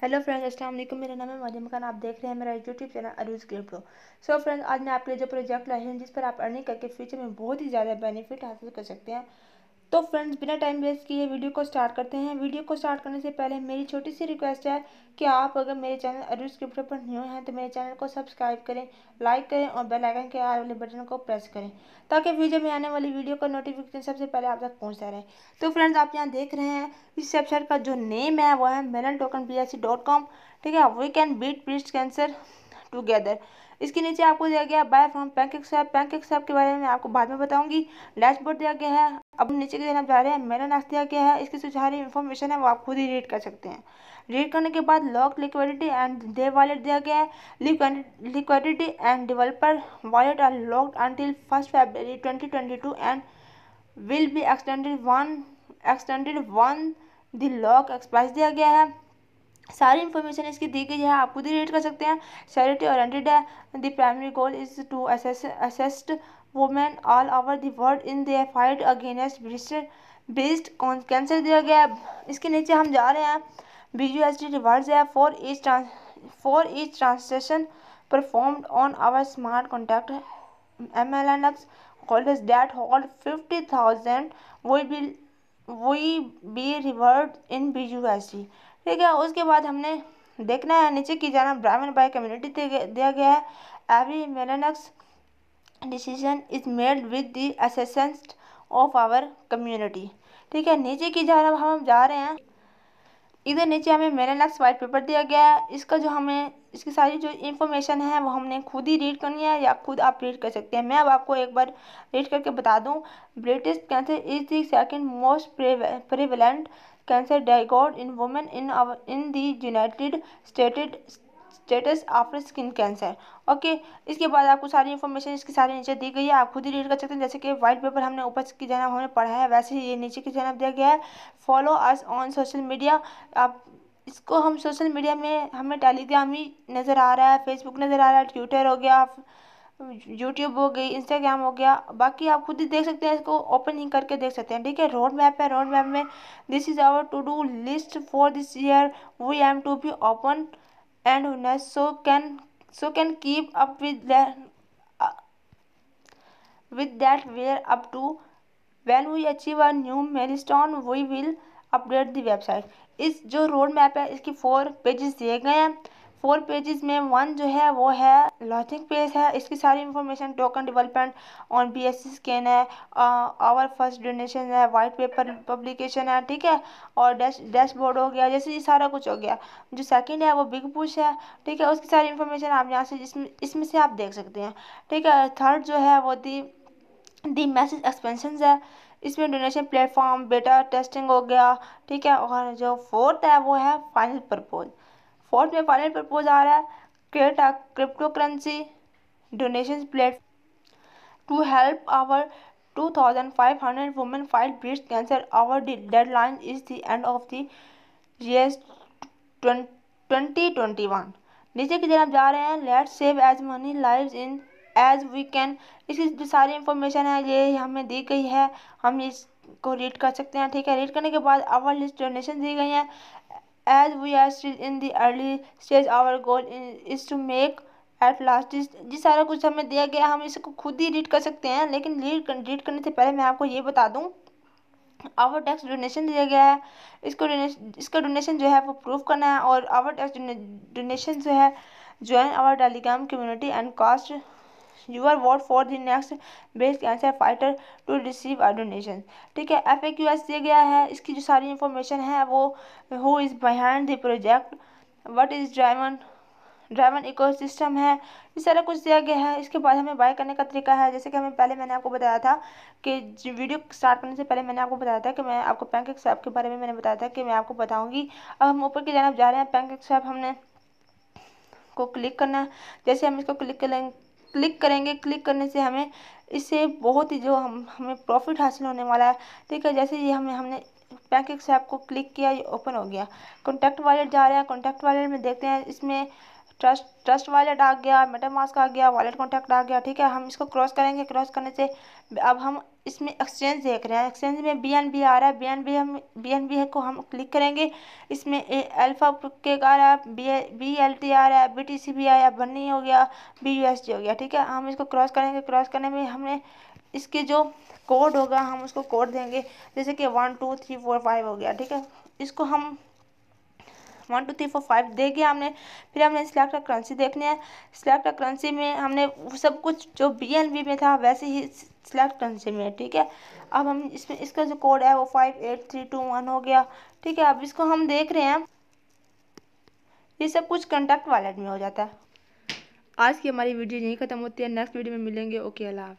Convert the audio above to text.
hello friends अस्सलाम वालेकुम मेरा नाम है मौजम खान आप देख रहे हैं मेरा YouTube channel Arooj crypto so friends आज मैं आपके लिए जो प्रोजेक्ट लाई हूँ जिस पर आप अर्निंग करके फ्यूचर में बहुत ही ज़्यादा बेनिफिट हासिल कर सकते हैं तो फ्रेंड्स बिना टाइम वेस्ट किए वीडियो को स्टार्ट करते हैं वीडियो को स्टार्ट करने से पहले मेरी छोटी सी रिक्वेस्ट है कि आप अगर मेरे चैनल अरुण स्क्रिप्ट पर न्यू हैं तो मेरे चैनल को सब्सक्राइब करें लाइक करें और बेल आइकन के आए वाले बटन को प्रेस करें ताकि वीडियो में आने वाली वीडियो का नोटिफिकेशन सबसे पहले आप तक पहुँचता रहे तो फ्रेंड्स आप यहाँ देख रहे हैं इस वेबसाइट का जो नेम है वो है मेलन टोकन ठीक है we can beat breast cancer together इसके नीचे आपको दिया गया बाय फ्रॉम पैंक एक्सैप पैंक एक्सैप के बारे में आपको बाद में बताऊंगी डैशबोर्ड दिया गया है अब नीचे की तरफ जा रहे हैं मेरा नाश दिया गया है इसकी जो सारी इन्फॉर्मेशन है वो आप खुद ही रीड कर सकते हैं रीड करने के बाद lock liquidity and the wallet दिया गया है liquidity and developer wallet are locked until first February twenty twenty two and will be extended one extended one the lock expire दिया गया है सारी इन्फॉर्मेशन इसकी दी गई है आप खुद ही रीड कर सकते हैं चैरिटी ओरिएंटेड है the primary goal is to assist women all over world world in the fight against breast based cancer दिया गया है इसके नीचे हम जा रहे हैं B U S D rewards है for each trans for each translation performed on our smart contract M L N X holders that hold fifty thousand we be we be reward in B U S D ठीक है उसके बाद हमने देखना है नीचे की जाना ब्राह्मण बाई कम्युनिटी दिया गया है every MELONX decision is made with the assistance of our community ठीक है नीचे की जाना हम जा रहे हैं इधर नीचे हमें मेलनक्स वाइट पेपर दिया गया है इसका जो हमें इसकी सारी जो इन्फॉर्मेशन है वो हमने खुद ही रीड करनी है या खुद आप रीड कर सकते हैं मैं अब आपको एक बार रीड करके बता दूँ breast cancer is the second most prevalent cancer diagnosed in women in our in the united stated states after skin cancer okay इसके बाद आपको सारी इन्फॉर्मेशन इसके सारे नीचे दी गई है आप खुद ही रीड कर सकते हैं जैसे कि वाइट पेपर हमने ऊपर की जनाब हमने पढ़ा है वैसे ही ये नीचे की जनाब दिया गया है follow us on social media आप इसको हम सोशल मीडिया में हमें टेलीग्राम ही नज़र आ रहा है फेसबुक नज़र आ रहा है ट्विटर हो गया यूट्यूब हो गई इंस्टाग्राम हो गया बाकी आप खुद ही देख सकते हैं इसको ओपनिंग करके देख सकते हैं ठीक है रोड मैप है रोड मैप में this is our to do list for this year we aim to be open and so can so can keep up with with where up to up to achieve we achieve a new milestone we update the website इस जो road map है इसकी four pages दिए गए हैं four pages में one जो है वो है लॉजिक पेज है इसकी सारी information token development on B S scan है आवर फर्स्ट डोनेशन है वाइट पेपर पब्लिकेशन है ठीक है और डैश डैशबोर्ड हो गया जैसे ये सारा कुछ हो गया जो सेकंड है वो बिग पुश है ठीक है उसकी सारी इन्फॉर्मेशन आप यहाँ से इसमें इसमें से आप देख सकते हैं ठीक है थर्ड जो है वो दी दी मैसेज एक्सपेंशन है इसमें डोनेशन प्लेटफॉर्म बेटा टेस्टिंग हो गया ठीक है और जो फोर्थ है वो है फाइनल प्रपोज फोर्थ में फाइनल प्रपोज आ रहा है create a crypto currency donation plate to help our 2500 women fight breast cancer our deadline is the end of twenty year 2021 नीचे की तरफ जा रहे हैं let save as money live in as we can इसकी जो सारी इंफॉर्मेशन है ये हमें दी गई है हम इसको रीड कर सकते हैं ठीक है रीड करने के बाद आवर लिस्ट डोनेशन दी गई हैं as we are still in the early stage our goal is to make at last जिस सारा कुछ हमें दिया गया हम इसको खुद ही रीड कर सकते हैं लेकिन रीड रीड करने से पहले मैं आपको ये बता दूँ आवर टैक्स डोनेशन दिया गया है इसको डोनेशन इसका डोनेशन जो है वो प्रूफ करना है और आवर टैक्स डोनेशन जो है join our Telegram community and cast your vote for the next best cancer fighter to receive our donation ठीक है एफ ए क्यू एस दिया गया है इसकी जो सारी इन्फॉर्मेशन है वो who is behind the project what is driven driven system है ये सारा कुछ दिया गया है इसके बाद हमें बाय करने का तरीका है जैसे कि हमें पहले मैंने आपको बताया था कि वीडियो स्टार्ट करने से पहले मैंने आपको बताया था कि मैं आपको पैंक स्वैप के बारे में मैंने बताया था कि मैं आपको बताऊँगी अब हम ऊपर की जानब जा रहे हैं पैंक स्वैप हमने को क्लिक करना है जैसे हम इसको क्लिक करेंगे क्लिक करेंगे क्लिक करने से हमें इससे बहुत ही जो हम हमें प्रॉफिट हासिल होने वाला है ठीक है जैसे ये हमें हमने पैकेज ऐप को क्लिक किया ये ओपन हो गया कॉन्टैक्ट वॉलेट जा रहे हैं कॉन्टैक्ट वॉलेट में देखते हैं इसमें ट्रस्ट ट्रस्ट वॉलेट आ गया मेटा मास्क आ गया वॉलेट कॉन्टैक्ट आ गया ठीक है हम इसको क्रॉस करेंगे क्रॉस करने से अब हम इसमें एक्सचेंज देख रहे हैं एक्सचेंज में बी एन बी आ रहा है बी एन बी हम बी एन बी को हम क्लिक करेंगे इसमें अल्फा केक आ रहा है बी बी एल टी आ रहा है बी टी सी भी आया बनी हो गया बी यू एस डी हो गया ठीक है हम इसको क्रॉस करेंगे क्रॉस करने में हमने इसके जो कोड होगा हम उसको कोड देंगे जैसे कि one two three four five हो गया ठीक है इसको हम one two three four five दे गया हमने फिर हमने सिलेक्ट करेंसी देखने हैं सिलेक्ट करेंसी में हमने सब कुछ जो बी में था वैसे ही सिलेक्ट करेंसी में ठीक है अब हम इसमें इसका जो कोड है वो five eight three two one हो गया ठीक है अब इसको हम देख रहे हैं ये सब कुछ कंटेक्ट वॉलेट में हो जाता है आज की हमारी वीडियो यहीं खत्म होती है नेक्स्ट वीडियो में मिलेंगे ओके अल्लाह